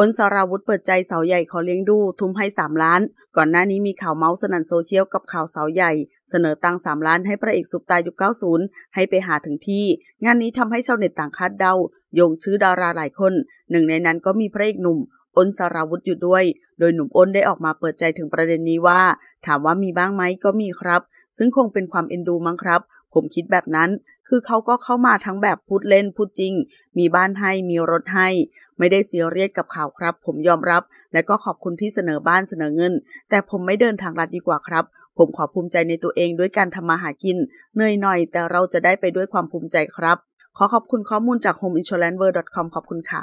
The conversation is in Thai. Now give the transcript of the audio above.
อ้นสราวุธเปิดใจสาวใหญ่ขอเลี้ยงดูทุ่มให้3ล้าน ก่อนหน้านี้มีข่าวเมาส์สนันโซเชียลกับข่าวสาวใหญ่เสนอตังสามล้าน ให้พระเอกสุปตายุคย์ให้ไปหาถึงที่ งานนี้ทำให้ชาวเน็ตต่างคาดเดาโยงชื่อดาราหลายคน หนึ่งในนั้นก็มีพระเอกหนุ่มอ้นสราวุธอยู่ด้วย โดยหนุ่มอ้นได้ออกมาเปิดใจถึงประเด็นนี้ว่า ถามว่ามีบ้างไหมก็มีครับ ซึ่งคงเป็นความเอ็นดูมั้งครับผมคิดแบบนั้น คือเขาก็เข้ามาทั้งแบบพูดเล่นพูดจริง มีบ้านให้มีรถให้ ไม่ได้เสียเรียสกับข่าวครับ ผมยอมรับ และก็ขอบคุณที่เสนอบ้านเสนอเงิน แต่ผมไม่เดินทางรัดดีกว่าครับ ผมขอภูมิใจในตัวเองด้วยการทำมาหากินเหนื่อยหน่อยแต่เราจะได้ไปด้วยความภูมิใจครับ ขอขอบคุณข้อมูลจาก homeinsurancever.com ขอบคุณค่ะ